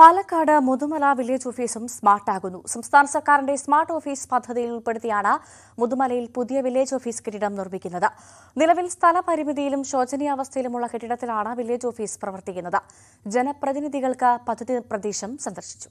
Palakkad Mudumalai village ഓഫീസും സ്മാർട്ടാകുന്നു സംസ്ഥാന സർക്കാരിന്റെ സ്മാർട്ട് ഓഫീസ് പദ്ധതിയിൽ ഉൾപ്പെടുത്തിയാണ് മുതുമലയിൽ പുതിയ വില്ലേജ് ഓഫീസ് കെട്ടിടം നിർമ്മിക്കുന്നത് നിലവിൽ സ്ഥലപരിമിതിയിലും ശോചനീയാവസ്ഥയിലുമുള്ള കെട്ടിടത്തിലാണ് വില്ലേജ് ഓഫീസ് പ്രവർത്തിക്കുന്നത് ജനപ്രതിനിധികൾക്ക് പദ്ധതി പ്രദേശം സന്ദർശിച്ചു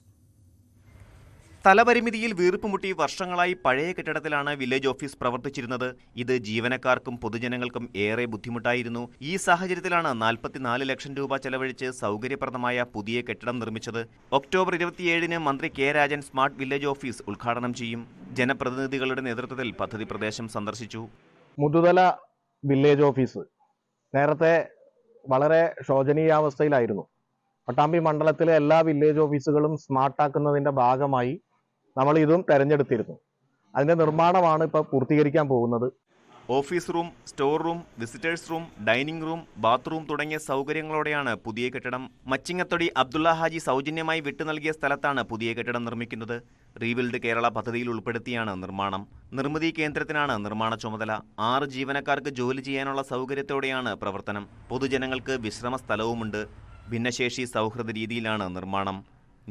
സ്ഥലപരിമിതിയിൽ വീർപ്പുമുട്ടി വർഷങ്ങളായി പഴയ കെട്ടിടത്തിലാണ് വില്ലേജ് ഓഫീസ് പ്രവർത്തിച്ചിരുന്നത് ഇത് ജീവനക്കാർക്കും പൊതുജനങ്ങൾക്കും ഏറെ ബുദ്ധിമുട്ടായിരുന്നു ഈ സാഹചര്യത്തിലാണ് നാൽപ്പത്തിനാല് ലക്ഷം രൂപ ചെലവഴിച്ച് സൗകര്യപ്രദമായ പുതിയ കെട്ടിടം നിർമ്മിച്ചത് ഒക്ടോബർ ഇരുപത്തിയേഴിന് മന്ത്രി K Rajan smart village office ഉദ്ഘാടനം ചെയ്യും ജനപ്രതിനിധികളുടെ നേതൃത്വത്തിൽ പദ്ധതി പ്രദേശം സന്ദർശിച്ചു മുതുതല വില്ലേജ് ഓഫീസ് നേരത്തെ വളരെ ശോചനീയാവസ്ഥയിലായിരുന്നു പട്ടാമ്പി മണ്ഡലത്തിലെ എല്ലാ വില്ലേജ് ഓഫീസുകളും സ്മാർട്ടാക്കുന്നതിന്റെ ഭാഗമായി നമ്മൾ ഇതും തെരഞ്ഞെടുത്തിരുന്നു അതിന്റെ നിർമ്മാണമാണ് ഇപ്പോൾ പൂർത്തീകരിക്കാൻ പോകുന്നത് office room store room visitors room dining room bathroom തുടങ്ങിയ സൗകര്യങ്ങളോടെയാണ് പുതിയ കെട്ടിടം മച്ചിങ്ങത്തൊടി അബ്ദുള്ള ഹാജി സൗജന്യമായി വിട്ടു നൽകിയ സ്ഥലത്താണ് പുതിയ കെട്ടിടം നിർമ്മിക്കുന്നത് റീബിൽഡ് കേരള പദ്ധതിയിൽ ഉൾപ്പെടുത്തിയാണ് നിർമ്മാണം നിർമ്മിതി കേന്ദ്രത്തിനാണ് നിർമ്മാണ ചുമതല ആറ് ജീവനക്കാർക്ക് ജോലി ചെയ്യാനുള്ള സൗകര്യത്തോടെയാണ് പ്രവർത്തനം പൊതുജനങ്ങൾക്ക് വിശ്രമ സ്ഥലവുമുണ്ട് ഭിന്നശേഷി സൗഹൃദ രീതിയിലാണ് നിർമ്മാണം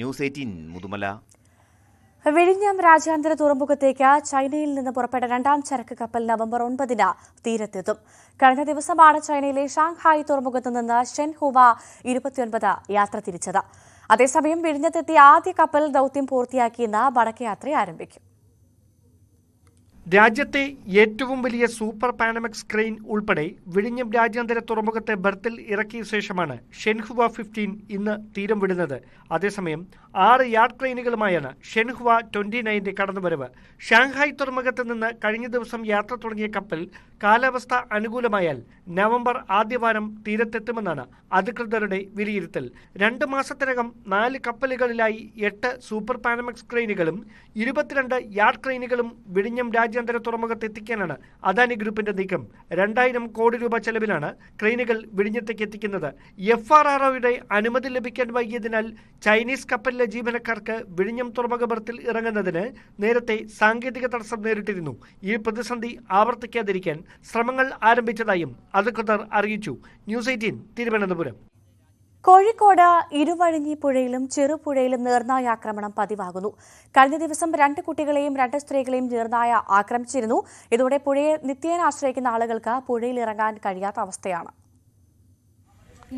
ന്യൂസ് എയ്റ്റീൻ മുതുമല വിഴിഞ്ഞം രാജ്യാന്തര തുറമുഖത്തേക്ക് ചൈനയിൽ നിന്ന് പുറപ്പെട്ട രണ്ടാം ചരക്ക് കപ്പൽ നവംബർ ഒൻപതിന് തീരത്തെത്തും കഴിഞ്ഞ ദിവസമാണ് ചൈനയിലെ ഷാങ്ഹായ് തുറമുഖത്ത് നിന്ന് ഹുവ ഇരുപത്തിയൊൻപത് യാത്ര തിരിച്ചത് അതേസമയം വിഴിഞ്ഞത്തെത്തിയ ആദ്യ കപ്പൽ ദൌത്യം പൂർത്തിയാക്കിയെന്ന് വടക്കയാത്ര ആരംഭിക്കും രാജ്യത്തെ ഏറ്റവും വലിയ സൂപ്പർ പാനമിക് സ്ക്രീൻ ഉൾപ്പെടെ വിഴിഞ്ഞം രാജ്യാന്തര തുറമുഖത്തെ ബർത്തിൽ ഇറക്കിയ ശേഷമാണ് ഷെൻഹുവ ഫിഫ്റ്റീൻ ഇന്ന് തീരം വിടുന്നത് അതേസമയം ആറ് യാർഡ് ട്രെയിനുകളുമായാണ് ഷെൻഹുവ ട്വന്റി നയന്റെ കടന്നുവരവ് ഷാങ്ഹായ് തുറമുഖത്ത് നിന്ന് കഴിഞ്ഞ ദിവസം യാത്ര തുടങ്ങിയ കപ്പൽ കാലാവസ്ഥ അനുകൂലമായാൽ നവംബർ ആദ്യവാരം തീരത്തെത്തുമെന്നാണ് അധികൃതരുടെ വിലയിരുത്തൽ രണ്ട് മാസത്തിനകം നാല് കപ്പലുകളിലായി എട്ട് സൂപ്പർ പാനമക്സ് ട്രെയിനുകളും ഇരുപത്തിരണ്ട് യാർഡ് ട്രെയിനുകളും വിഴിഞ്ഞം രാജ്യാന്തര തുറമുഖത്ത് എത്തിക്കാനാണ് അദാനി ഗ്രൂപ്പിന്റെ നീക്കം രണ്ടായിരം കോടി രൂപ ചെലവിലാണ് ട്രെയിനുകൾ വിഴിഞ്ഞത്തേക്ക് എത്തിക്കുന്നത് എഫ് ആർ അനുമതി ലഭിക്കാൻ വൈകിയതിനാൽ ചൈനീസ് കപ്പലിൽ സ്ഥാപനങ്ങളിലെ ജീവനക്കാർക്ക് വിഴിഞ്ഞം ബർത്തിൽ ഇറങ്ങുന്നതിന് നേരത്തെ സാങ്കേതിക തടസ്സം നേരിട്ടിരുന്നു ഈ പ്രതിസന്ധി ആവർത്തിക്കാതിരിക്കാൻ ശ്രമങ്ങൾ ആരംഭിച്ചതായും അധികൃതർ അറിയിച്ചു ന്യൂസ് എയ്റ്റീൻ തിരുവനന്തപുരം കോഴിക്കോട് ഇരുവഴിഞ്ഞി പുഴയിലും ചെറുപുഴയിലും നീർനായ ആക്രമണം പതിവാകുന്നു കഴിഞ്ഞ ദിവസം രണ്ട് കുട്ടികളെയും രണ്ട് സ്ത്രീകളെയും നീർനായ ആക്രമിച്ചിരുന്നു ഇതോടെ പുഴയെ നിത്യേന ആശ്രയിക്കുന്ന ആളുകൾക്ക് പുഴയിൽ ഇറങ്ങാൻ കഴിയാത്ത അവസ്ഥയാണ്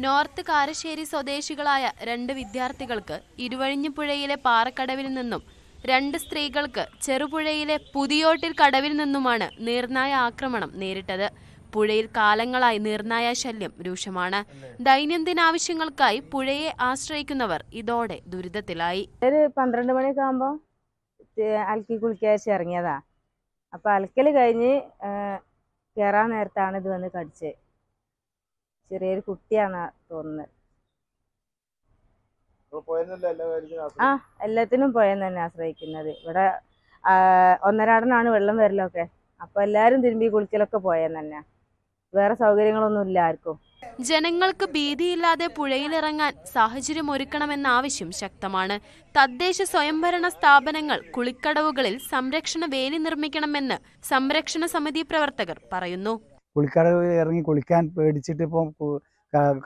നോർത്ത് കാരശ്ശേരി സ്വദേശികളായ രണ്ട് വിദ്യാർത്ഥികൾക്ക് ഇരുവഴിഞ്ഞിപ്പുഴയിലെ പാറക്കടവിൽ നിന്നും രണ്ട് സ്ത്രീകൾക്ക് ചെറുപുഴയിലെ പുതിയോട്ടിൽ കടവിൽ നിന്നുമാണ് നീർനായ ആക്രമണം നേരിട്ടത് പുഴയിൽ കാലങ്ങളായി നീർനായ ശല്യം രൂക്ഷമാണ് ദൈനംദിന ആവശ്യങ്ങൾക്കായി പുഴയെ ആശ്രയിക്കുന്നവർ ഇതോടെ ദുരിതത്തിലായി ഒരു പന്ത്രണ്ട് മണിയൊക്കെ ആകുമ്പോൾ അലക്കി ഇറങ്ങിയതാ അപ്പൊ അലക്കൽ കഴിഞ്ഞ് കയറാൻ നേരത്താണ് ഇത് വന്ന് കടിച്ചത് ചെറിയൊരു കുട്ടിയാണ് തോന്നുന്നത് ആ എല്ലാത്തിനും പോയെന്ന് തന്നെ ആശ്രയിക്കുന്നത് ഇവിടെ ഒന്നരാടനാണ് വെള്ളം വരലൊക്കെ അപ്പൊ എല്ലാരും തിരുമ്പി കുളിക്കലൊക്കെ പോയെന്ന് തന്നെ വേറെ സൗകര്യങ്ങളൊന്നും ഇല്ല ആർക്കും ജനങ്ങൾക്ക് ഭീതിയില്ലാതെ പുഴയിലിറങ്ങാൻ സാഹചര്യം ഒരുക്കണമെന്ന ആവശ്യം ശക്തമാണ് തദ്ദേശ സ്വയംഭരണ സ്ഥാപനങ്ങൾ കുളിക്കടവുകളിൽ സംരക്ഷണ വേലി നിർമ്മിക്കണമെന്ന് സംരക്ഷണ സമിതി പ്രവർത്തകർ പറയുന്നു കുളിക്കടവിൽ ഇറങ്ങി കുളിക്കാൻ പേടിച്ചിട്ട് ഇപ്പം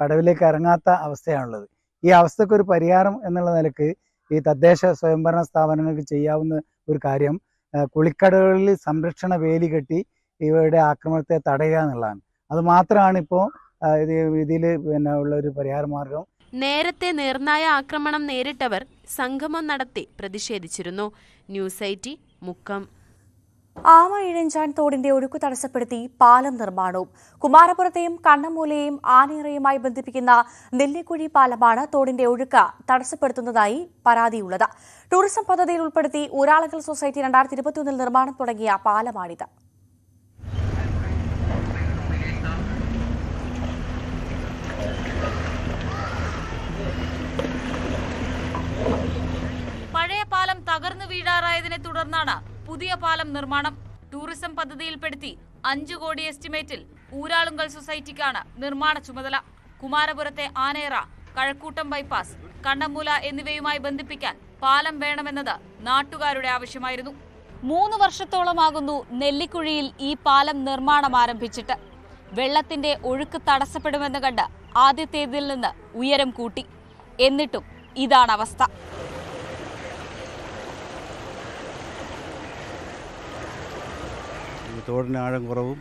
കടവിലേക്ക് ഇറങ്ങാത്ത അവസ്ഥയാണുള്ളത് ഈ അവസ്ഥയ്ക്ക് ഒരു പരിഹാരം എന്നുള്ള നിലക്ക് ഈ തദ്ദേശ സ്വയംഭരണ സ്ഥാപനങ്ങൾക്ക് ചെയ്യാവുന്ന ഒരു കാര്യം കുളിക്കടകളിൽ സംരക്ഷണ വേലി കെട്ടി ഇവരുടെ ആക്രമണത്തെ തടയുക എന്നുള്ളതാണ് അത് മാത്രമാണ് ഇപ്പോൾ ഇതില് പിന്നെ ഉള്ള ഒരു പരിഹാര മാർഗം നേരത്തെ നിർണായ ആക്രമണം നേരിട്ടവർ സംഗമം നടത്തി പ്രതിഷേധിച്ചിരുന്നു ന്യൂസ് ഐറ്റി മുക്കം ആമ ഇഴഞ്ചാൻ തോടിന്റെ ഒഴുക്ക് തടസ്സപ്പെടുത്തി പാലം നിർമ്മാണവും കുമാരപുരത്തെയും കണ്ണമൂലയെയും ആനയറയുമായി ബന്ധിപ്പിക്കുന്ന നെല്ലിക്കുഴി പാലമാണ് തോടിന്റെ ഒഴുക്ക് തടസ്സപ്പെടുത്തുന്നതായി പരാതിയുള്ളത് ടൂറിസം പദ്ധതിയിൽ ഉൾപ്പെടുത്തി ഊരാളകൾ സൊസൈറ്റി രണ്ടായിരത്തി ഇരുപത്തിയൊന്നിൽ നിർമ്മാണം തുടങ്ങിയ പാലമാണിത് പഴയ പാലം തകർന്നു വീഴാറായതിനെ തുടർന്നാണ് പുതിയ പാലം നിർമ്മാണം ടൂറിസം പദ്ധതിയിൽപ്പെടുത്തി അഞ്ചു കോടി എസ്റ്റിമേറ്റിൽ ഊരാളുങ്കൽ സൊസൈറ്റിക്കാണ് നിർമ്മാണ ചുമതല കുമാരപുരത്തെ ആനേറ കഴക്കൂട്ടം ബൈപ്പാസ് കണ്ണമൂല എന്നിവയുമായി ബന്ധിപ്പിക്കാൻ പാലം വേണമെന്നത് നാട്ടുകാരുടെ ആവശ്യമായിരുന്നു മൂന്ന് വർഷത്തോളമാകുന്നു നെല്ലിക്കുഴിയിൽ ഈ പാലം നിർമ്മാണം ആരംഭിച്ചിട്ട് വെള്ളത്തിന്റെ ഒഴുക്ക് തടസ്സപ്പെടുമെന്ന് കണ്ട് ആദ്യത്തേതിൽ നിന്ന് ഉയരം കൂട്ടി എന്നിട്ടും ഇതാണ് അവസ്ഥ തോടിന് ആഴം കുറവും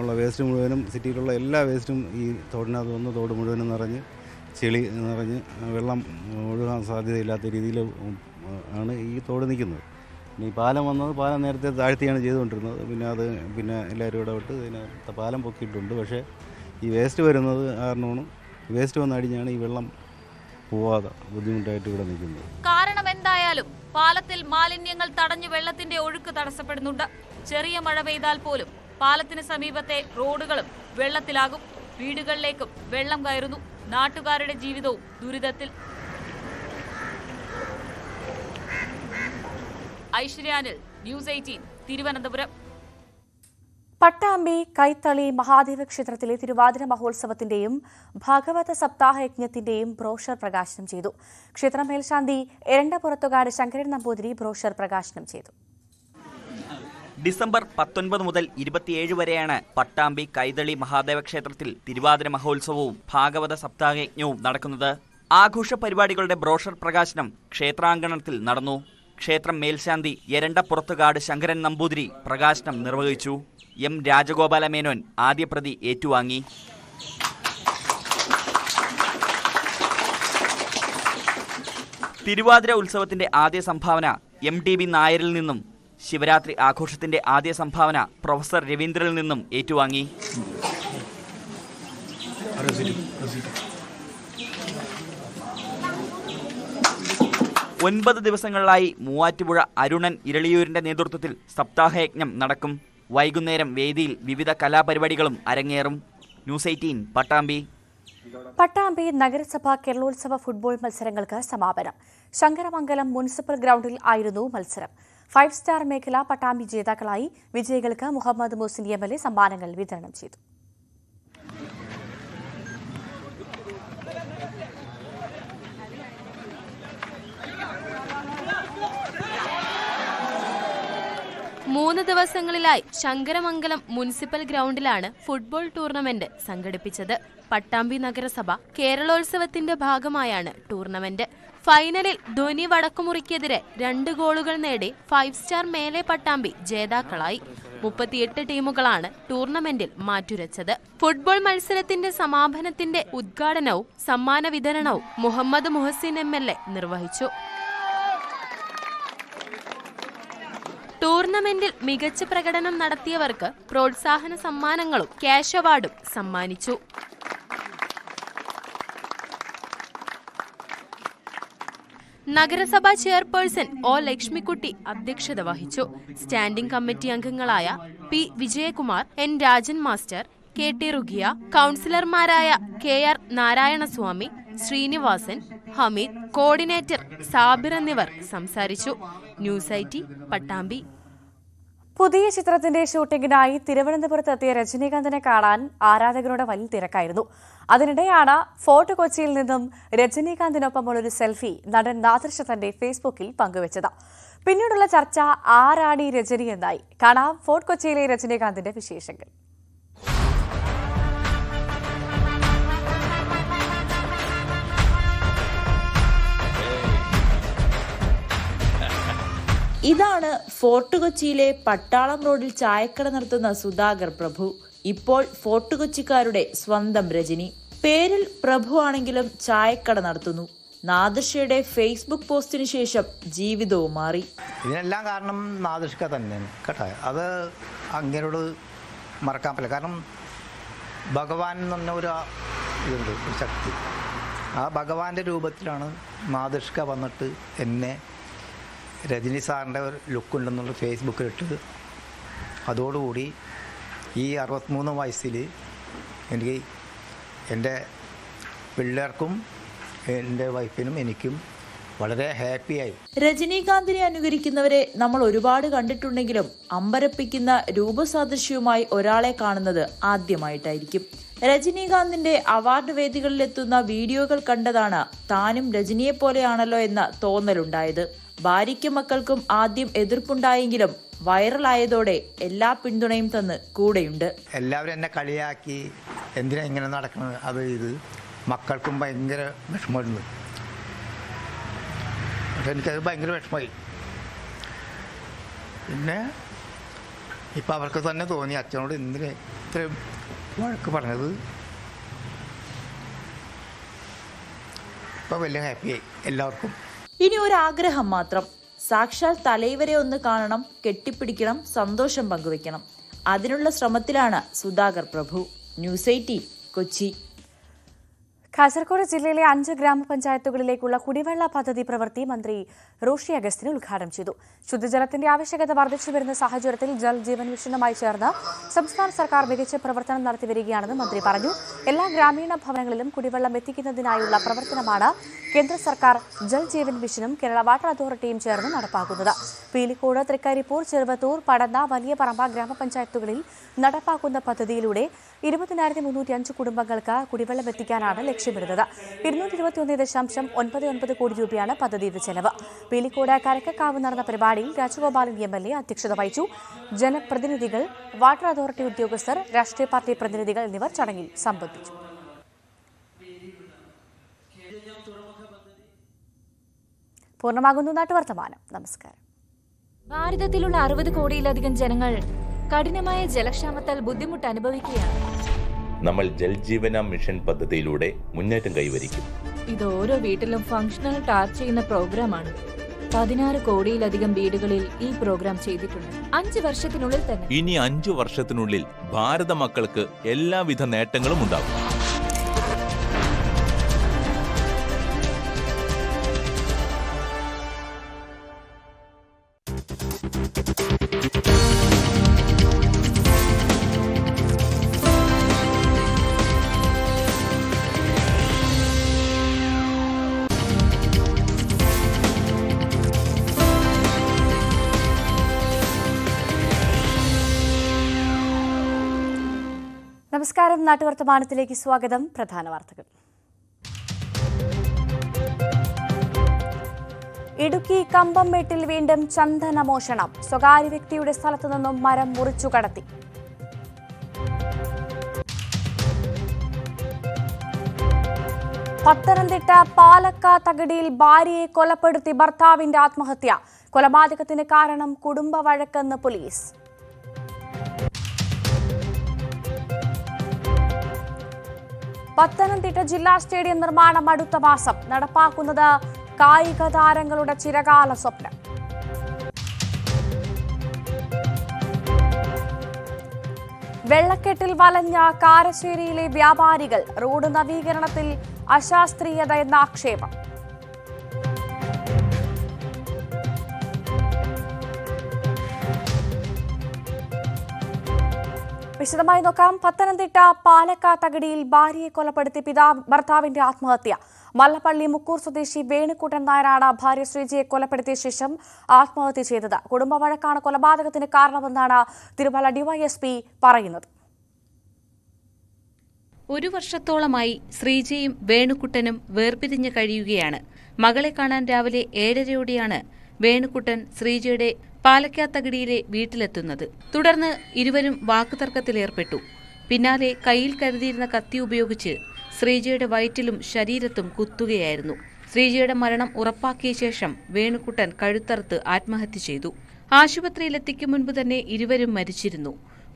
ഉള്ള വേസ്റ്റ് മുഴുവനും സിറ്റിയിലുള്ള എല്ലാ വേസ്റ്റും ഈ തോടിനകത്ത് വന്ന് തോട് മുഴുവനും നിറഞ്ഞ് ചെളി നിറഞ്ഞ് വെള്ളം ഒഴുകാൻ സാധ്യതയില്ലാത്ത രീതിയിൽ ആണ് ഈ തോട് നിൽക്കുന്നത് ഈ പാലം വന്നത് പാലം നേരത്തെ താഴ്ത്തിയാണ് ചെയ്തുകൊണ്ടിരുന്നത് പിന്നെ അത് പിന്നെ എല്ലാവരും ഇടപെട്ട് ഇതിനകത്ത് പാലം പൊക്കിയിട്ടുണ്ട് പക്ഷേ ഈ വേസ്റ്റ് വരുന്നത് കാരണമാണ് വേസ്റ്റ് വന്നടിഞ്ഞാണ് ഈ വെള്ളം പോവാതെ ബുദ്ധിമുട്ടായിട്ട് ഇവിടെ നിൽക്കുന്നത് കാരണം എന്തായാലും പാലത്തിൽ മാലിന്യങ്ങൾ തടഞ്ഞു വെള്ളത്തിന്റെ ഒഴുക്ക് തടസ്സപ്പെടുന്നുണ്ട് ചെറിയ മഴ പെയ്താൽ പോലും പാലത്തിന് സമീപത്തെ റോഡുകളും വെള്ളത്തിലാകും വീടുകളിലേക്കും വെള്ളം കയറുന്നു നാട്ടുകാരുടെ ജീവിതവും ദുരിതത്തിൽ ഐശ്വര്യാനിൽ ന്യൂസ് എയ്റ്റീൻ തിരുവനന്തപുരം പട്ടാമ്പി കൈത്തളി മഹാദേവ ക്ഷേത്രത്തിലെ തിരുവാതിര മഹോത്സവത്തിന്റെയും ഭാഗവത സപ്താഹ യജ്ഞത്തിന്റെയും ബ്രോഷർ പ്രകാശനം ചെയ്തു ക്ഷേത്രമേൽശാന്തി എരണ്ടപുറത്തുകാട് ശങ്കരൻ നമ്പൂതിരി ബ്രോഷർ പ്രകാശനം ചെയ്തു ഡിസംബർ പത്തൊൻപത് മുതൽ ഇരുപത്തിയേഴ് വരെയാണ് പട്ടാമ്പി കൈതളി മഹാദേവ ക്ഷേത്രത്തിൽ തിരുവാതിര മഹോത്സവവും ഭാഗവത സപ്താഹയജ്ഞവും നടക്കുന്നത് ആഘോഷ പരിപാടികളുടെ ബ്രോഷർ പ്രകാശനം ക്ഷേത്രാങ്കണത്തിൽ നടന്നു ക്ഷേത്രം മേൽശാന്തി എരണ്ടപ്പുറത്തുകാട് ശങ്കരൻ നമ്പൂതിരി പ്രകാശനം നിർവഹിച്ചു എം രാജഗോപാല മേനോൻ ആദ്യപ്രതി ഏറ്റുവാങ്ങി തിരുവാതിര ഉത്സവത്തിന്റെ ആദ്യ സംഭാവന എം ടി ബി നായരിൽ നിന്നും ശിവരാത്രി ആഘോഷത്തിന്റെ ആദ്യ സംഭാവന പ്രൊഫസർ രവീന്ദ്രനിൽ നിന്നും ഏറ്റുവാങ്ങി ഒൻപത് ദിവസങ്ങളിലായി മൂവാറ്റുപുഴ അരുണൻ ഇരളിയൂരിന്റെ നേതൃത്വത്തിൽ സപ്താഹയജ്ഞം നടക്കും വൈകുന്നേരം വേദിയിൽ വിവിധ കലാപരിപാടികളും അരങ്ങേറും ന്യൂസ് എയ്റ്റീൻ പട്ടാമ്പി പട്ടാമ്പി നഗരസഭ കേരളോത്സവ ഫുട്ബോൾ മത്സരങ്ങൾക്ക് സമാപനം ശങ്കരമംഗലം മുനിസിപ്പൽ ഗ്രൗണ്ടിൽ ആയിരുന്നു മത്സരം ഫൈവ് സ്റ്റാർ മേഖല പട്ടാമ്പി ജേതാക്കളായി വിജയികൾക്ക് Muhammad Musin M L A സമ്മാനങ്ങൾ വിതരണം ചെയ്തു മൂന്ന് ദിവസങ്ങളിലായി ശങ്കരമംഗലം മുനിസിപ്പൽ ഗ്രൗണ്ടിലാണ് ഫുട്ബോൾ ടൂർണമെന്റ് സംഘടിപ്പിച്ചത് പട്ടാമ്പി നഗരസഭ കേരളോത്സവത്തിന്റെ ഭാഗമായാണ് ടൂർണമെന്റ് ഫൈനലിൽ ധോനി വടക്കുമുറിക്കെതിരെ രണ്ട് ഗോളുകൾ നേടി ഫൈവ് സ്റ്റാർ മേലെ പട്ടാമ്പി ജേതാക്കളായി മുപ്പത്തിയെട്ട് ടീമുകളാണ് ടൂർണമെന്റിൽ മാറ്റുരച്ചത് ഫുട്ബോൾ മത്സരത്തിന്റെ സമാപനത്തിന്റെ ഉദ്ഘാടനവും സമ്മാന വിതരണവും Muhammad Muhsin M L A നിർവഹിച്ചു ടൂർണമെന്റിൽ മികച്ച പ്രകടനം നടത്തിയവർക്ക് പ്രോത്സാഹന സമ്മാനങ്ങളും ക്യാഷ് അവാർഡും സമ്മാനിച്ചു നഗരസഭാ ചെയർപേഴ്സൺ ഒ ലക്ഷ്മിക്കുട്ടി അധ്യക്ഷത വഹിച്ചു സ്റ്റാൻഡിംഗ് കമ്മിറ്റി അംഗങ്ങളായ P Vijayakumar N Rajan master K T Rukhiya കൗൺസിലർമാരായ K R Narayanaswamy Srinivasan Hameed coordinator Sabir എന്നിവർ സംസാരിച്ചു ന്യൂസ് ഐ ടി പട്ടാമ്പി പുതിയ ചിത്രത്തിന്റെ ഷൂട്ടിംഗിനായി തിരുവനന്തപുരത്തെത്തിയ രജനീകാന്തിനെ കാണാൻ ആരാധകരുടെ വലിയ തിരക്കായിരുന്നു അതിനിടെയാണ് ഫോർട്ട് കൊച്ചിയിൽ നിന്നും രജനീകാന്തിനൊപ്പമുള്ള ഒരു സെൽഫി നടൻ നാദർഷ തന്റെ ഫേസ്ബുക്കിൽ പങ്കുവച്ചത് പിന്നീടുള്ള ചർച്ച ആരാണ് ഈ രജനി എന്നായി കാണാം ഫോർട്ട് കൊച്ചിയിലെ രജനീകാന്തിന്റെ വിശേഷങ്ങൾ ഇതാണ് ഫോർട്ട് കൊച്ചിയിലെ പട്ടാളം റോഡിൽ ചായക്കട നടത്തുന്ന സുധാകർ പ്രഭു ഇപ്പോൾ ഫോർട്ട് കൊച്ചിക്കാരുടെ സ്വന്തം രജനി പേരിൽ പ്രഭുവാണെങ്കിലും ചായക്കട നടത്തുന്നു നാദിർഷയുടെ ഫേസ്ബുക്ക് പോസ്റ്റിന് ശേഷം ജീവിതവും മാറി ഇതിനെല്ലാം കാരണം നാദിർഷ തന്നെയാണ് കേട്ടോ അത് അങ്ങനോട് മറക്കാൻ പറ്റില്ല കാരണം ഭഗവാൻ എന്ന് പറഞ്ഞ ഒരു ഇതുണ്ട് ഒരു ശക്തി ആ ഭഗവാന്റെ രൂപത്തിലാണ് നാദിഷ്ക വന്നിട്ട് എന്നെ രജനി സാറിൻ്റെ ഒരു ലുക്കുണ്ടെന്നുള്ള ഫേസ്ബുക്കിലിട്ടത് അതോടുകൂടി ഈ അറുപത്തിമൂന്ന് വയസ്സിൽ എനിക്ക് എൻ്റെ പിള്ളേർക്കും എൻ്റെ വൈഫിനും എനിക്കും വളരെ ഹാപ്പിയായി രജനീകാന്തിനെ അനുകരിക്കുന്നവരെ നമ്മൾ ഒരുപാട് കണ്ടിട്ടുണ്ടെങ്കിലും അമ്പരപ്പിക്കുന്ന രൂപസാദൃശ്യവുമായി ഒരാളെ കാണുന്നത് ആദ്യമായിട്ടായിരിക്കും രജനീകാന്തിന്റെ അവാർഡ് വേദികളിലെത്തുന്ന വീഡിയോകൾ കണ്ടതാണ് താനും രജനിയെ പോലെയാണല്ലോ എന്ന തോന്നലുണ്ടായത് ഭാര്യയ്ക്കും മക്കൾക്കും ആദ്യം എതിർപ്പുണ്ടായെങ്കിലും വൈറലായതോടെ എല്ലാ പിന്തുണയും തന്ന് കൂടെയുണ്ട് എല്ലാവരും എന്നെ കളിയാക്കി എന്തിനാ ഇങ്ങനെ നടക്കുന്നത് അത് ഇത് മക്കൾക്കും ഭയങ്കര വിഷമമായിരുന്നു പക്ഷെ എനിക്കത് ഭയങ്കര വിഷമമായി പിന്നെ ഇപ്പം അവർക്ക് തന്നെ തോന്നി അച്ഛനോട് എന്തിന് ഇത്രയും വഴക്ക് പറഞ്ഞത് ഇപ്പം വലിയ ഹാപ്പിയായി എല്ലാവർക്കും ഇനി ഒരു ആഗ്രഹം മാത്രം സാക്ഷാൽ തലൈവരെ ഒന്ന് കാണണം കെട്ടിപ്പിടിക്കണം സന്തോഷം പങ്കുവെക്കണം അതിനുള്ള ശ്രമത്തിലാണ് സുധാകർ പ്രഭു ന്യൂസ് എയ്റ്റീൻ കൊച്ചി കാസർഗോഡ് ജില്ലയിലെ അഞ്ച് ഗ്രാമപഞ്ചായത്തുകളിലേക്കുള്ള കുടിവെള്ള പദ്ധതി പ്രവൃത്തി മന്ത്രി റോഷി അഗസ്റ്റിന് ഉദ്ഘാടനം ചെയ്തു ശുദ്ധജലത്തിന്റെ ആവശ്യകത വർദ്ധിച്ചു വരുന്ന സാഹചര്യത്തിൽ ജൽ ജീവൻ മിഷനുമായി ചേർന്ന് സംസ്ഥാന സർക്കാർ മികച്ച പ്രവർത്തനം നടത്തിവരികയാണെന്ന് മന്ത്രി പറഞ്ഞു എല്ലാ ഗ്രാമീണ ഭവനങ്ങളിലും കുടിവെള്ളം എത്തിക്കുന്നതിനായുള്ള പ്രവർത്തനമാണ് കേന്ദ്ര സർക്കാർ ജൽ ജീവൻ മിഷനും കേരള വാട്ടർ അതോറിറ്റിയും ചേർന്ന് നടപ്പാക്കുന്നത് പീലിക്കോട് തൃക്കരിപ്പൂർ ചെറുവത്തൂർ പടന്ന വലിയപറമ്പ ഗ്രാമപഞ്ചായത്തുകളിൽ നടപ്പാക്കുന്ന പദ്ധതിയിലൂടെ ഇരുപത്തിനായിരത്തി മുന്നൂറ്റി അഞ്ച് കുടുംബങ്ങൾക്ക് കുടിവെള്ളം എത്തിക്കാനാണ് ലക്ഷ്യമിടുന്നത് ഇരുന്നൂറ്റി ഒന്ന് ദശാംശം ഒൻപത് ഒൻപത് കോടി രൂപയാണ് പദ്ധതിയുടെ ചെലവ് പീലിക്കോട് കരക്കക്കാവ് നടന്ന പരിപാടിയിൽ രാജഗോപാലൻ എം എൽ എ അധ്യക്ഷത വഹിച്ചു ജനപ്രതിനിധികൾ വാട്ടർ അതോറിറ്റി ഉദ്യോഗസ്ഥർ രാഷ്ട്രീയ പാർട്ടി പ്രതിനിധികൾ എന്നിവർ ചടങ്ങിൽ സംബന്ധിച്ചു പൂർണ്ണമാകുന്നു നാട്ടുവർത്തമാനം നമസ്കാരം ഭാരതത്തിലുള്ള അറുപത് കോടിയിലധികം ജനങ്ങൾ കഠിനമായ ജലക്ഷാമത്താൽ ബുദ്ധിമുട്ട് അനുഭവിക്കുകയാണ് നമ്മൾ ജൽജീവന മിഷൻ പദ്ധതിയിലൂടെ മുന്നേറ്റം കൈവരിക്കും ഇത് ഓരോ വീട്ടിലും ഫംഗ്ഷണൽ ടാർച്ച് ചെയ്യുന്ന പ്രോഗ്രാമാണ് പതിനാറ് കോടിയിലധികം വീടുകളിൽ ഈ പ്രോഗ്രാം ചെയ്തിട്ടുണ്ട് അഞ്ചു വർഷത്തിനുള്ളിൽ തന്നെ ഇനി അഞ്ചു വർഷത്തിനുള്ളിൽ ഭാരത മക്കൾക്ക് എല്ലാവിധ നേട്ടങ്ങളും ഉണ്ടാകും നമസ്കാരം നാട്ടുവർത്തമാനത്തിലേക്ക് സ്വാഗതം പ്രധാന വാർത്തകൾ ഇടുക്കി കമ്പംമേട്ടിൽ വീണ്ടും ചന്ദന മോഷണം സ്വകാര്യ വ്യക്തിയുടെ സ്ഥലത്തു നിന്നും മരം മുറിച്ചു കടത്തി പത്തനംതിട്ട പാലക്ക തകടിയിൽ ഭാര്യയെ കൊലപ്പെടുത്തി ഭർത്താവിന്റെ ആത്മഹത്യ കൊലപാതകത്തിന് കാരണം കുടുംബ വഴക്കെന്ന് പോലീസ് പത്തനംതിട്ട ജില്ലാ സ്റ്റേഡിയം നിർമ്മാണം അടുത്ത മാസം നടപ്പാക്കുന്നത് കായിക താരങ്ങളുടെ ചിരകാല സ്വപ്നം വെള്ളക്കെട്ടിൽ വലഞ്ഞ കാരശ്ശേരിയിലെ വ്യാപാരികൾ റോഡ് നവീകരണത്തിൽ അശാസ്ത്രീയത എന്ന ആക്ഷേപം വിശദമായി നോക്കാം പത്തനംതിട്ട പാലക്കാട്ടകടിയിൽ ഭാര്യയെ കൊലപ്പെടുത്തി പിതാ ഭർത്താവിന്റെ ആത്മഹത്യ മല്ലപ്പള്ളി മുക്കൂർ സ്വദേശി വേണുക്കൂട്ടൻ നായരാണ് ഭാര്യ ശ്രീജിയെ കൊലപ്പെടുത്തിയ ശേഷം ആത്മഹത്യ ചെയ്തത് കുടുംബ വഴക്കാണ് കൊലപാതകത്തിന് കാരണമെന്നാണ് തിരുമല ഡിവൈഎസ്പി പറയുന്നത് ഒരു വർഷത്തോളമായി ശ്രീജയും വേണുക്കുട്ടനും വേർപിരിഞ്ഞ് കഴിയുകയാണ് മകളെ കാണാൻ രാവിലെ ഏഴരയോടെയാണ് വേണുക്കുട്ടൻ ശ്രീജയുടെ പാലക്കാത്തകടിയിലെ വീട്ടിലെത്തുന്നത് തുടർന്ന് ഇരുവരും വാക്കുതർക്കത്തിലേർപ്പെട്ടു പിന്നാലെ കയ്യിൽ കരുതിയിരുന്ന കത്തി ഉപയോഗിച്ച് ശ്രീജയുടെ വയറ്റിലും ശരീരത്തും കുത്തുകയായിരുന്നു ശ്രീജയുടെ മരണം ഉറപ്പാക്കിയ ശേഷം വേണുക്കുട്ടൻ കഴുത്തറുത്ത് ആത്മഹത്യ ചെയ്തു ആശുപത്രിയിലെത്തിക്കും മുൻപ് തന്നെ ഇരുവരും മരിച്ചിരുന്നു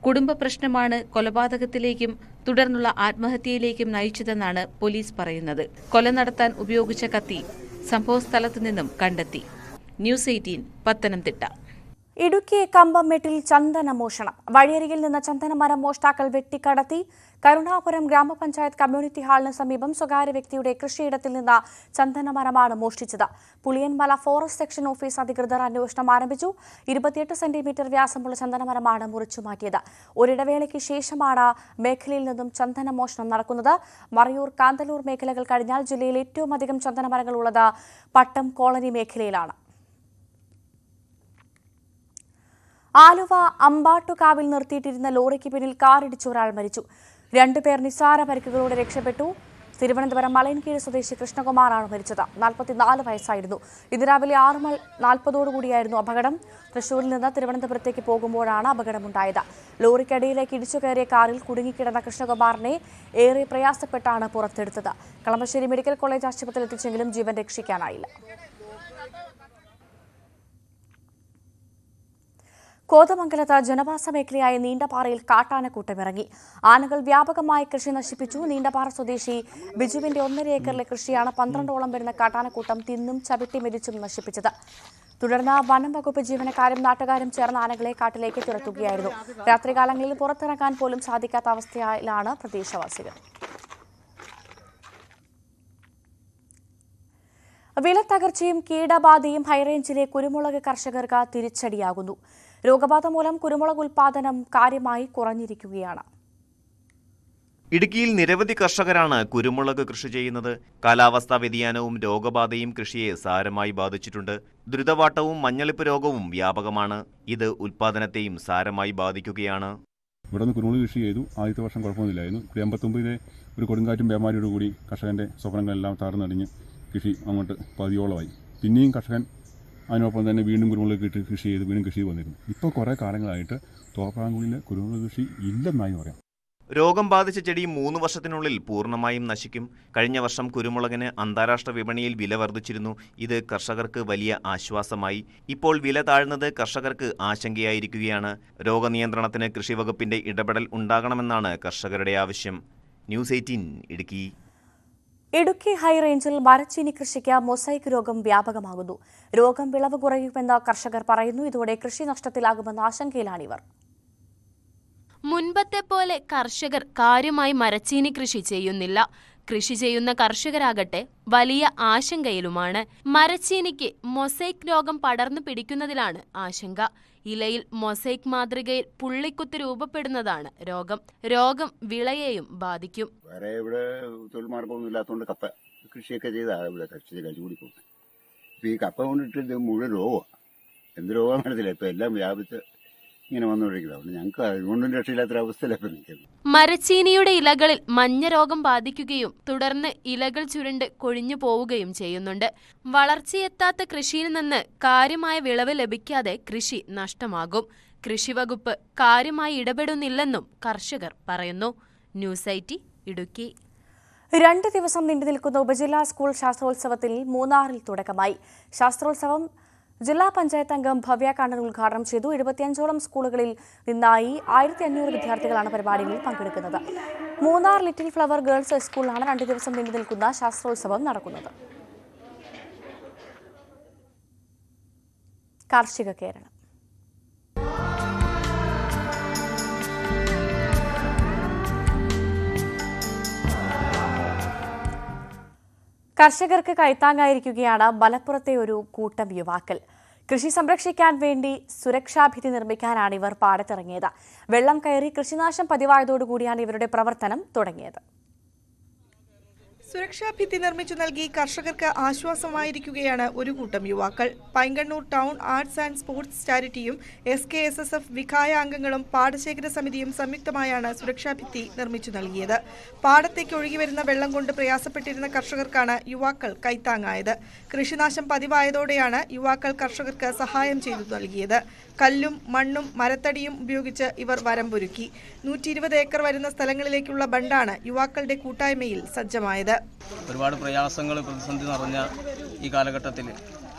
കുടുംബ പ്രശ്നമാണ് കൊലപാതകത്തിലേക്കും തുടർന്നുള്ള ആത്മഹത്യയിലേക്കും നയിച്ചതെന്നാണ് പോലീസ് പറയുന്നത് കൊല നടത്താൻ ഉപയോഗിച്ച കത്തി സംഭവസ്ഥലത്തു നിന്നും കണ്ടെത്തി ന്യൂസ് എയ്റ്റീൻ പത്തനംതിട്ട ഇടുക്കി കമ്പമെട്ടിൽ ചന്ദന മോഷണം വഴിയരികിൽ നിന്ന് ചന്ദനമരം മോഷ്ടാക്കൾ വെട്ടിക്കടത്തി കരുണാപുരം ഗ്രാമപഞ്ചായത്ത് കമ്മ്യൂണിറ്റി ഹാളിന് സമീപം സ്വകാര്യ വ്യക്തിയുടെ കൃഷിയിടത്തിൽ നിന്ന് ചന്ദനമരമാണ് മോഷ്ടിച്ചത് പുളിയൻമല ഫോറസ്റ്റ് സെക്ഷൻ ഓഫീസ് അധികൃതർ അന്വേഷണം ആരംഭിച്ചു ഇരുപത്തിയെട്ട് സെന്റിമീറ്റർ വ്യാസമുള്ള ചന്ദനമരമാണ് മുറിച്ചു മാറ്റിയത് ഒരിടവേളയ്ക്ക് ശേഷമാണ് മേഖലയിൽ നിന്നും ചന്ദന മോഷണം നടക്കുന്നത് മറയൂർ കാന്തലൂർ മേഖലകൾ കഴിഞ്ഞാൽ ജില്ലയിൽ ഏറ്റവും അധികം ചന്ദനമരങ്ങൾ ഉള്ളത് പട്ടം കോളനി മേഖലയിലാണ് ആലുവ അമ്പാട്ടുകാവിൽ നിർത്തിയിട്ടിരുന്ന ലോറിക്ക് പിന്നിൽ കാറിടിച്ച് ഒരാൾ മരിച്ചു രണ്ടുപേർ നിസ്സാര പരിക്കുകളോടെ രക്ഷപ്പെട്ടു തിരുവനന്തപുരം മലയൻകീഴ് സ്വദേശി കൃഷ്ണകുമാറാണ് മരിച്ചത് നാൽപ്പത്തിനാല് വയസ്സായിരുന്നു ഇന്ന് രാവിലെ ആറ് മൽ നാൽപ്പതോടുകൂടിയായിരുന്നു അപകടം തൃശൂരിൽ നിന്ന് തിരുവനന്തപുരത്തേക്ക് പോകുമ്പോഴാണ് അപകടമുണ്ടായത് ലോറിക്കടിയിലേക്ക് ഇടിച്ചു കയറിയ കാറിൽ കുടുങ്ങിക്കിടന്ന കൃഷ്ണകുമാറിനെ ഏറെ പ്രയാസപ്പെട്ടാണ് പുറത്തെടുത്തത് കളമശ്ശേരി മെഡിക്കൽ കോളേജ് ആശുപത്രിയിൽ എത്തിച്ചെങ്കിലും ജീവൻ രക്ഷിക്കാനായില്ല കോതമംഗലത്ത് ജനവാസ മേഖലയായ നീണ്ടപാറയിൽ കാട്ടാനക്കൂട്ടമിറങ്ങി ആനകൾ വ്യാപകമായി കൃഷി നശിപ്പിച്ചു നീണ്ടപാറ സ്വദേശി ബിജുവിന്റെ ഒന്നര ഏക്കറിലെ കൃഷിയാണ് പന്ത്രണ്ടോളം വരുന്ന കാട്ടാനക്കൂട്ടം തിന്നും ചവിട്ടി മെതിച്ചും നശിപ്പിച്ചത് തുടർന്ന് വനം വകുപ്പ് ജീവനക്കാരും നാട്ടുകാരും ചേർന്ന് ആനകളെ കാട്ടിലേക്ക് തുരത്തുകയായിരുന്നു രാത്രികാലങ്ങളിൽ പുറത്തിറങ്ങാൻ പോലും സാധിക്കാത്ത അവസ്ഥയിലാണ് പ്രദേശവാസികൾ വിലത്തകർച്ചയും കീടബാധയും ഹൈറേഞ്ചിലെ കുരുമുളക് കർഷകർക്ക് തിരിച്ചടിയാകുന്നു രോഗബാധ മൂലം കുരുമുളക് ഉൽപാദനം കാര്യമായി കുറഞ്ഞിരിക്കുകയാണ് ഇടുക്കിയിൽ നിരവധി കർഷകരാണ് കുരുമുളക് കൃഷി ചെയ്യുന്നത് കാലാവസ്ഥാ വ്യതിയാനവും രോഗബാധയും കൃഷിയെ സാരമായി ബാധിച്ചിട്ടുണ്ട് ദ്രുതവാട്ടവും മഞ്ഞളിപ്പ് രോഗവും വ്യാപകമാണ് ഇത് ഉൽപാദനത്തെയും സാരമായി ബാധിക്കുകയാണ് ഇവിടെ നിന്ന് കുരുമുളക് കൃഷി ചെയ്തു ആദ്യത്തെ വർഷം കുഴപ്പമൊന്നുമില്ലായിരുന്നു ഒരു അമ്പത്തൊമ്പതിലെ ഒരു കൊടുങ്കാറ്റും ബേമാരിയോടുകൂടി കർഷകൻ്റെ സ്വപ്നങ്ങളെല്ലാം തകർന്നടിഞ്ഞ് കൃഷി അങ്ങോട്ട് പതിയോളമായി പിന്നെയും കർഷകൻ അതിനൊപ്പം തന്നെ വീണ്ടും കുരുമുളക് ഇട്ട് കൃഷി ചെയ്ത് വീണ്ടും കൃഷി വന്നിരുന്നു ഇപ്പോൾ കുറേ കാലങ്ങളായിട്ട് തോപ്രാങ്കുളിലെ കുരുമുളക് കൃഷി ഇല്ലെന്നായി പറയാം രോഗം ബാധിച്ച ചെടി മൂന്ന് വർഷത്തിനുള്ളിൽ പൂർണ്ണമായും നശിക്കും കഴിഞ്ഞ വർഷം കുരുമുളകിന് അന്താരാഷ്ട്ര വിപണിയിൽ വില വർദ്ധിച്ചിരുന്നു ഇത് കർഷകർക്ക് വലിയ ആശ്വാസമായി ഇപ്പോൾ വില താഴ്ന്നത് കർഷകർക്ക് ആശങ്കയായിരിക്കുകയാണ് രോഗനിയന്ത്രണത്തിന് കൃഷിവകുപ്പിന്റെ ഇടപെടൽ ഉണ്ടാകണമെന്നാണ് കർഷകരുടെ ആവശ്യം ന്യൂസ് എയ്റ്റീൻ ഇടുക്കി ഇടുക്കി ഹൈറേഞ്ചിൽ മരച്ചീനി കൃഷിക്ക് മൊസൈക്ക് രോഗം വ്യാപകമാകുന്നു രോഗം വിളവ് കുറയുമെന്ന് കർഷകർ പറയുന്നു ഇതോടെ കൃഷി നഷ്ടത്തിലാകുമെന്ന ആശങ്കയിലാണിവർ മുൻപത്തെ പോലെ കർഷകർ കാര്യമായി മരച്ചീനി കൃഷി ചെയ്യുന്നില്ല കൃഷി ചെയ്യുന്ന കർഷകരാകട്ടെ വലിയ ആശങ്കയിലുമാണ് മരച്ചീനിക്ക് മൊസൈക്ക് രോഗം പടർന്നു പിടിക്കുന്നതിലാണ് ആശങ്ക ഇലയിൽ മൊസൈക് മാതൃകയിൽ പുള്ളിക്കുത്ത് രൂപപ്പെടുന്നതാണ് രോഗം രോഗം വിളയെയും ബാധിക്കും വേറെ ഇവിടെ തൊഴിൽ ഇല്ലാത്തതുകൊണ്ട് കപ്പ കൃഷിയൊക്കെ ചെയ്താണ് ഇവിടെ കൃഷി പോകും ഈ കപ്പ കൊണ്ടിട്ട് മുഴുവൻ രോഗമാണ് എന്ത് രോഗമാണെന്നില്ല ഇപ്പം എല്ലാം വ്യാപിച്ച് ഇങ്ങനെ ഞങ്ങൾക്ക് മരച്ചീനിയുടെ ഇലകളിൽ മഞ്ഞ രോഗം ബാധിക്കുകയും തുടർന്ന് ഇലകൾ ചുരുണ്ട് കൊഴിഞ്ഞു പോവുകയും ചെയ്യുന്നുണ്ട് വളർച്ചയെത്താത്ത കൃഷിയിൽ നിന്ന് കാര്യമായ വിളവ് ലഭിക്കാതെ കൃഷി നഷ്ടമാകും കൃഷിവകുപ്പ് കാര്യമായി ഇടപെടുന്നില്ലെന്നും കർഷകർ പറയുന്നു ന്യൂസ് ഐറ്റി ഇടുക്കി രണ്ട് ദിവസം നീണ്ടു നിൽക്കുന്ന ഉപജില്ലാ സ്കൂൾ ശാസ്ത്രോത്സവത്തിൽ മൂന്നാറിൽ തുടക്കമായി ശാസ്ത്രോത്സവം ജില്ലാ പഞ്ചായത്ത് അംഗം ഭവ്യ കണ്ണൻ ഉദ്ഘാടനം ചെയ്തു എഴുപത്തിയഞ്ചോളം സ്കൂളുകളിൽ നിന്നായി ആയിരത്തി അഞ്ഞൂറ് വിദ്യാർത്ഥികളാണ് പരിപാടികളിൽ പങ്കെടുക്കുന്നത് മൂന്നാർ ലിറ്റിൽ ഫ്ലവർ ഗേൾസ് സ്കൂളിലാണ് രണ്ട് ദിവസം നീണ്ടു നിൽക്കുന്ന ശാസ്ത്രോത്സവം നടക്കുന്നത് കാർഷിക കേരളം കർഷകർക്ക് കൈത്താങ്ങായിരിക്കുകയാണ് മലപ്പുറത്തെ ഒരു കൂട്ടം യുവാക്കൾ കൃഷി സംരക്ഷിക്കാൻ വേണ്ടി സുരക്ഷാഭിധി നിർമ്മിക്കാനാണ് ഇവർ പാടത്തിറങ്ങിയത് വെള്ളം കയറി കൃഷിനാശം പതിവായതോടുകൂടിയാണ് ഇവരുടെ പ്രവർത്തനം തുടങ്ങിയത് സുരക്ഷാ ഭിത്തി നിർമ്മിച്ചു നൽകി കർഷകർക്ക് ആശ്വാസമായിരിക്കുകയാണ് ഒരു കൂട്ടം യുവാക്കൾ Painkannur town arts and sports ചാരിറ്റിയും S K S S F Vikhaya അംഗങ്ങളും പാടശേഖര സമിതിയും സംയുക്തമായാണ് സുരക്ഷാ ഭിത്തി നിർമ്മിച്ചു നൽകിയത് പാടത്തേക്ക് ഒഴുകിവരുന്ന വെള്ളം കൊണ്ട് പ്രയാസപ്പെട്ടിരുന്ന കർഷകർക്കാണ് യുവാക്കൾ കൈത്താങ്ങായത് കൃഷിനാശം പതിവായതോടെയാണ് യുവാക്കൾ കർഷകർക്ക് സഹായം ചെയ്തു നൽകിയത് കല്ലും മണ്ണും മരത്തടിയും ഉപയോഗിച്ച് ഇവർ വരമ്പൊരുക്കി നൂറ്റി ഇരുപത് ഏക്കർ വരുന്ന സ്ഥലങ്ങളിലേക്കുള്ള ബണ്ടാണ് യുവാക്കളുടെ കൂട്ടായ്മയിൽ സജ്ജമായത് ഒരുപാട് പ്രയാസങ്ങൾ പ്രതിസന്ധി നിറഞ്ഞ ഈ കാലഘട്ടത്തിൽ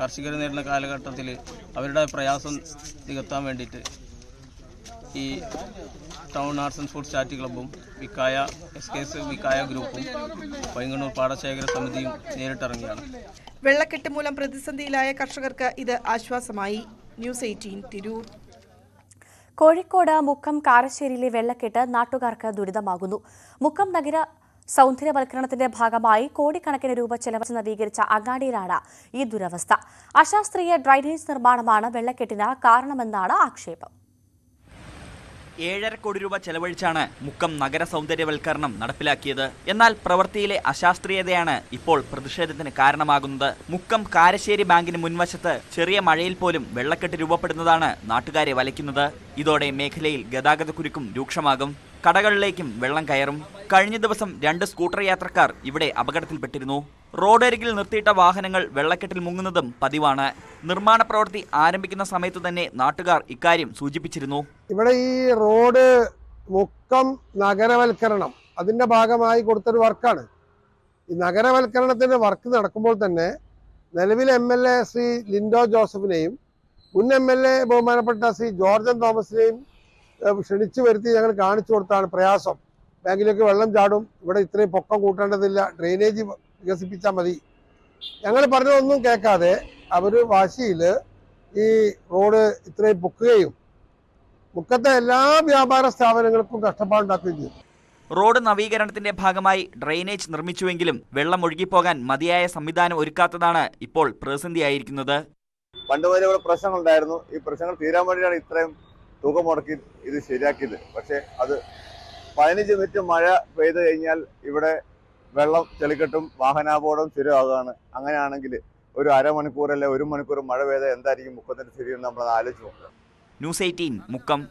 കർഷകർ നേരിടുന്ന കാലഘട്ടത്തിൽ അവരുടെ പ്രയാസം നികത്താൻ വേണ്ടിയിട്ട് ഈ ടൗൺ ആർട്സ് ആൻഡ് ഫുഡ് ചാറ്റ് ക്ലബ്ബും Vikhaya S K S Vikhaya ഗ്രൂപ്പും പൈങ്ങണ്ണൂർ പാടശേഖര സമിതിയും നേരിട്ടിറങ്ങിയാണ് വെള്ളക്കെട്ട് മൂലം പ്രതിസന്ധിയിലായ കർഷകർക്ക് ഇത് ആശ്വാസമായി ന്യൂസ് എയ്റ്റീൻ തിരൂർ കോഴിക്കോട് മുക്കം കാരശ്ശേരിയിലെ വെള്ളക്കെട്ട് നാട്ടുകാർക്ക് ദുരിതമാകുന്നു മുക്കം നഗര സൗന്ദര്യവൽക്കരണത്തിന്റെ ഭാഗമായി കോടിക്കണക്കിന് രൂപ ചെലവഴിച്ച് നവീകരിച്ച അങ്ങാടിയിലാണ് ഈ ദുരവസ്ഥ അശാസ്ത്രീയ ഡ്രൈനേജ് നിർമ്മാണമാണ് വെള്ളക്കെട്ടിന് കാരണമെന്നാണ് ആക്ഷേപം ഏഴര കോടി രൂപ ചെലവഴിച്ചാണ് മുക്കം നഗര സൗന്ദര്യവൽക്കരണം നടപ്പിലാക്കിയത് എന്നാൽ പ്രവൃത്തിയിലെ അശാസ്ത്രീയതയാണ് ഇപ്പോൾ പ്രതിഷേധത്തിന് കാരണമാകുന്നത് മുക്കം കാരശ്ശേരി ബാങ്കിന് മുൻവശത്ത് ചെറിയ മഴയിൽ പോലും വെള്ളക്കെട്ട് രൂപപ്പെടുന്നതാണ് നാട്ടുകാരെ വലയ്ക്കുന്നത് ഇതോടെ മേഖലയിൽ കുരുക്കും രൂക്ഷമാകും കടകളിലേക്കും വെള്ളം കയറും കഴിഞ്ഞ ദിവസം രണ്ട് സ്കൂട്ടർ യാത്രക്കാർ ഇവിടെ അപകടത്തിൽപ്പെട്ടിരുന്നു റോഡരികിൽ നിർത്തിയിട്ട വാഹനങ്ങൾ വെള്ളക്കെട്ടിൽ മുങ്ങുന്നതും പതിവാണ് നിർമ്മാണ പ്രവൃത്തി ആരംഭിക്കുന്ന സമയത്ത് തന്നെ നാട്ടുകാർ ഇക്കാര്യം സൂചിപ്പിച്ചിരുന്നു ഇവിടെ ഈ റോഡ് മുക്കം നഗരവൽക്കരണം അതിന്റെ ഭാഗമായി കൊടുത്തൊരു വർക്കാണ് ഈ നഗരവൽക്കരണത്തിന്റെ വർക്ക് നടക്കുമ്പോൾ തന്നെ നിലവിലെ M L A Shri Lindo ജോസഫിനെയും മുൻ എം എൽ എ ബഹുമാനപ്പെട്ട ശ്രീ ജോർജൻ തോമസിനെയും ക്ഷണിച്ചു വരുത്തി ഞങ്ങൾ കാണിച്ചു കൊടുത്താണ് പ്രയാസം ബാങ്കിലേക്ക് വെള്ളം ചാടും ഇവിടെ ഇത്രയും പൊക്കം കൂട്ടേണ്ടതില്ല ഡ്രെയിനേജ് വികസിപ്പിച്ചാൽ മതി ഞങ്ങൾ പറഞ്ഞതൊന്നും കേൾക്കാതെ അവർ വാശിയിൽ ഈ റോഡ് ഇത്രയും പൊക്കുകയും മുക്കത്തെ എല്ലാ വ്യാപാര സ്ഥാപനങ്ങൾക്കും കഷ്ടപ്പാടുണ്ടാക്കുകയും ചെയ്തു റോഡ് നവീകരണത്തിന്റെ ഭാഗമായി ഡ്രെയിനേജ് നിർമ്മിച്ചുവെങ്കിലും വെള്ളം ഒഴുകിപ്പോകാൻ മതിയായ സംവിധാനം ഒരുക്കാത്തതാണ് ഇപ്പോൾ പ്രതിസന്ധിയായിരിക്കുന്നത് പണ്ട് മുതലേ ഇവിടെ ഉണ്ടായിരുന്നു ഈ പ്രശ്നങ്ങൾ തീരാൻ വേണ്ടിയാണ് ഇത്രയും തുക മുടക്കി ഇത് ശരിയാക്കിയത് പക്ഷേ അത് പതിനഞ്ച് മിനിറ്റ് മഴ പെയ്തു കഴിഞ്ഞാൽ ഇവിടെ വെള്ളം ചെളിക്കെട്ടും വാഹനാപകടവും സ്ഥിരമാകുകയാണ് അങ്ങനെയാണെങ്കിൽ ഒരു അരമണിക്കൂർ അല്ലെ ഒരു മണിക്കൂർ മഴ പെയ്താൽ എന്തായിരിക്കും മുക്കത്തിൻ്റെ സ്ഥിതി എന്ന് നമ്മൾ ആലോചിച്ച് നോക്കുക ന്യൂസ് എയ്റ്റീൻ മുക്കം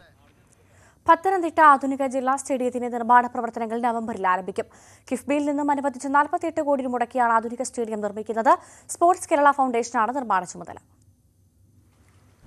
പത്തനംതിട്ട ആധുനിക ജില്ലാ സ്റ്റേഡിയത്തിന്റെ നിർമ്മാണ പ്രവർത്തനങ്ങൾ നവംബറിൽ ആരംഭിക്കും കിഫ്ബിയിൽ നിന്നും അനുവദിച്ച നാൽപ്പത്തിയെട്ട് കോടി മുടക്കിയാണ് ആധുനിക സ്റ്റേഡിയം നിർമ്മിക്കുന്നത് സ്പോർട്സ് കേരള ഫൗണ്ടേഷനാണ് നിർമ്മാണ ചുമതല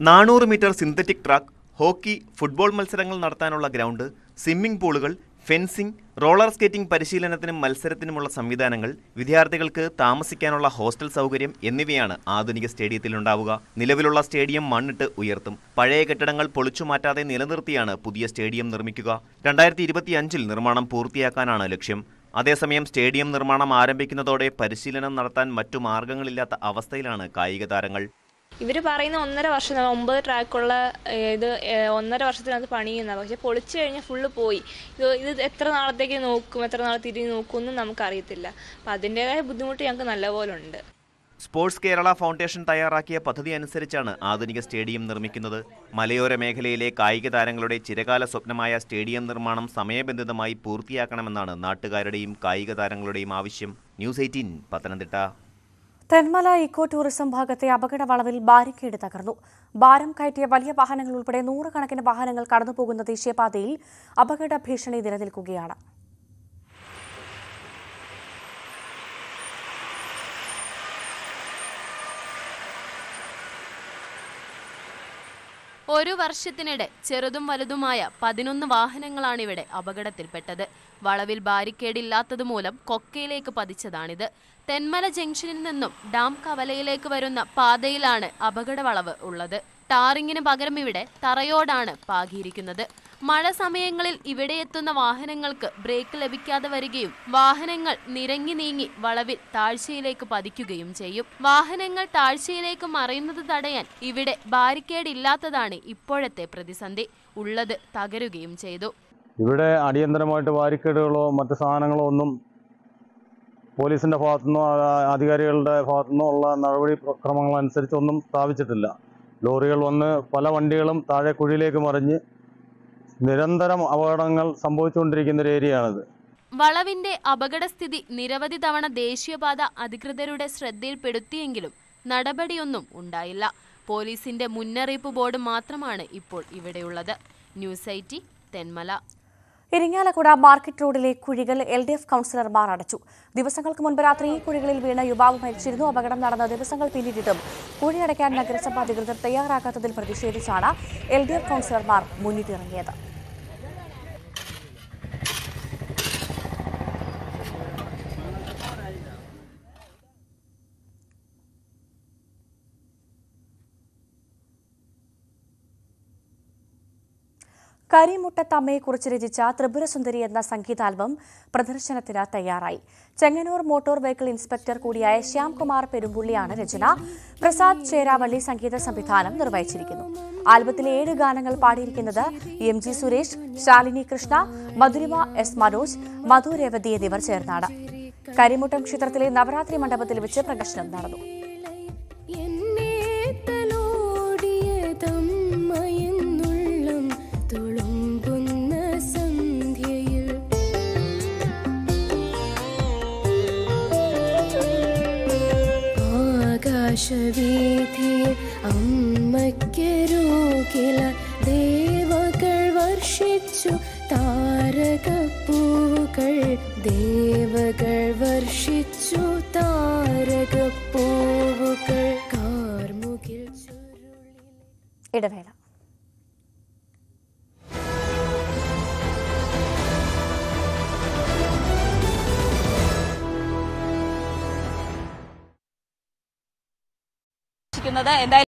നാനൂറ് metre synthetic track hockey football മത്സരങ്ങൾ നടത്താനുള്ള ഗ്രൗണ്ട് സ്വിമ്മിംഗ് പൂളുകൾ ഫെൻസിംഗ് റോളർ സ്കേറ്റിംഗ് പരിശീലനത്തിനും മത്സരത്തിനുമുള്ള സംവിധാനങ്ങൾ വിദ്യാർത്ഥികൾക്ക് താമസിക്കാനുള്ള ഹോസ്റ്റൽ സൗകര്യം എന്നിവയാണ് ആധുനിക സ്റ്റേഡിയത്തിലുണ്ടാവുക നിലവിലുള്ള സ്റ്റേഡിയം മണ്ണിട്ട് ഉയർത്തും പഴയ കെട്ടിടങ്ങൾ പൊളിച്ചുമാറ്റാതെ നിലനിർത്തിയാണ് പുതിയ സ്റ്റേഡിയം നിർമ്മിക്കുക രണ്ടായിരത്തി ഇരുപത്തിയഞ്ചിൽ നിർമ്മാണം പൂർത്തിയാക്കാനാണ് ലക്ഷ്യം അതേസമയം സ്റ്റേഡിയം നിർമ്മാണം ആരംഭിക്കുന്നതോടെ പരിശീലനം നടത്താൻ മറ്റു മാർഗങ്ങളില്ലാത്ത അവസ്ഥയിലാണ് കായിക താരങ്ങൾ ഇവർ പറയുന്ന ഒന്നര വർഷം ഒമ്പത് ട്രാക്കുള്ള ഇത് ഒന്നര വർഷത്തിനകത്ത് പണിയുന്ന പക്ഷെ പൊളിച്ചു കഴിഞ്ഞാൽ ഫുള്ള് പോയി ഇത് ഇത് എത്ര നാളത്തേക്ക് നോക്കും എത്ര നാൾ തിരിഞ്ഞ് നമുക്ക് നമുക്കറിയത്തില്ല അപ്പം അതിൻ്റെതായ ബുദ്ധിമുട്ട് ഞങ്ങൾക്ക് നല്ലപോലെ ഉണ്ട് സ്പോർട്സ് കേരള ഫൗണ്ടേഷൻ തയ്യാറാക്കിയ പദ്ധതി അനുസരിച്ചാണ് ആധുനിക സ്റ്റേഡിയം നിർമ്മിക്കുന്നത് മലയോര മേഖലയിലെ കായിക താരങ്ങളുടെ ചിരകാല സ്വപ്നമായ സ്റ്റേഡിയം നിർമ്മാണം സമയബന്ധിതമായി പൂർത്തിയാക്കണമെന്നാണ് നാട്ടുകാരുടെയും കായിക താരങ്ങളുടെയും ആവശ്യം news eighteen Pathanamthitta Thenmala eco tourism ഭാഗത്തെ അപകട വളവിൽ ബാരിക്കേഡ് തകർന്നു ഭാരം കയറ്റിയ വലിയ വാഹനങ്ങൾ ഉൾപ്പെടെ നൂറുകണക്കിന് വാഹനങ്ങൾ കടന്നുപോകുന്ന ദേശീയപാതയിൽ അപകട ഭീഷണി നിലനിൽക്കുകയാണ് ഒരു വർഷത്തിനിടെ ചെറുതും വലുതുമായ പതിനൊന്ന് വാഹനങ്ങളാണ് ഇവിടെ അപകടത്തിൽപ്പെട്ടത് വളവിൽ ബാരിക്കേഡ് ഇല്ലാത്തതുമൂലം കൊക്കയിലേക്ക് പതിച്ചതാണിത് തെന്മല ജംഗ്ഷനിൽ നിന്നും ഡാം കവലയിലേക്ക് വരുന്ന പാതയിലാണ് അപകടവളവ് ഉള്ളത് ടാറിങ്ങിന് പകരം ഇവിടെ തറയോടാണ് പാകിയിരിക്കുന്നത് മഴ സമയങ്ങളിൽ എത്തുന്ന വാഹനങ്ങൾക്ക് ബ്രേക്ക് ലഭിക്കാതെ വരികയും വാഹനങ്ങൾ നിരങ്ങി നീങ്ങി വളവിൽ താഴ്ചയിലേക്ക് പതിക്കുകയും ചെയ്യും വാഹനങ്ങൾ താഴ്ചയിലേക്ക് മറയുന്നത് തടയാൻ ഇവിടെ ബാരിക്കേഡ് ഇല്ലാത്തതാണ് ഇപ്പോഴത്തെ പ്രതിസന്ധി ഉള്ളത് തകരുകയും ചെയ്തു ഇവിടെ അടിയന്തരമായിട്ട് ബാരിക്കേഡുകളോ മറ്റു സാധനങ്ങളോ ഒന്നും ഭാഗത്തു ഭാഗത്തുനിന്നോ അധികാരികളുടെ ഭാഗത്തുനിന്നോ ഉള്ള നടപടി അനുസരിച്ചൊന്നും സ്ഥാപിച്ചിട്ടില്ല ലോറികൾ വന്ന് പല വണ്ടികളും താഴെ കുഴിയിലേക്ക് മറിഞ്ഞ് നിരന്തരം അപകടങ്ങൾ സംഭവിച്ചുകൊണ്ടിരിക്കുന്ന ഒരു ഏരിയയാണിത് വളവിന്റെ അപകടസ്ഥിതി നിരവധി തവണ ദേശീയപാത അധികൃതരുടെ ശ്രദ്ധയിൽപ്പെടുത്തിയെങ്കിലും നടപടിയൊന്നും ഉണ്ടായില്ല പോലീസിന്റെ മുന്നറിയിപ്പ് ബോർഡ് മാത്രമാണ് ഇപ്പോൾ ഇവിടെയുള്ളത് news eighteen Thenmala Irinjalakuda market റോഡിലെ കുഴികൾ എൽ ഡി എഫ് കൗൺസിലർമാർ അടച്ചു ദിവസങ്ങൾക്ക് മുൻപ് രാത്രി ഈ കുഴികളിൽ വീണ യുവാവ് മരിച്ചിരുന്നു അപകടം നടന്ന ദിവസങ്ങൾ പിന്നിട്ടിട്ടും കുഴി അടയ്ക്കാൻ നഗരസഭാ അധികൃതർ തയ്യാറാക്കാത്തതിൽ പ്രതിഷേധിച്ചാണ് എൽ ഡി എഫ് കൗൺസിലർമാർ മുന്നിട്ടിറങ്ങിയത് കരിമുട്ട തമ്മയെക്കുറിച്ച് രചിച്ച ത്രിപുരസുന്ദരി എന്ന സംഗീതാൽബം പ്രദർശനത്തിന് തയ്യാറായി ചെങ്ങന്നൂർ മോട്ടോർ വെഹിക്കിൾ ഇൻസ്പെക്ടർ കൂടിയായ ശ്യാംകുമാർ പെരുമ്പുള്ളിയാണ് രചന പ്രസാദ് ചേരാവള്ളി സംഗീത സംവിധാനം നിർവഹിച്ചിരിക്കുന്നു ആൽബത്തിലെ ഏഴ് ഗാനങ്ങൾ പാടിയിരിക്കുന്നത് M G Suresh Shalini Krishna Madhurima S Manoj മധു രേവതി എന്നിവർ ചേർന്നാണ് കരിമുട്ടം ക്ഷേത്രത്തിലെ നവരാത്രി മണ്ഡപത്തിൽ വെച്ച് പ്രകടനം നടന്നു Gracias.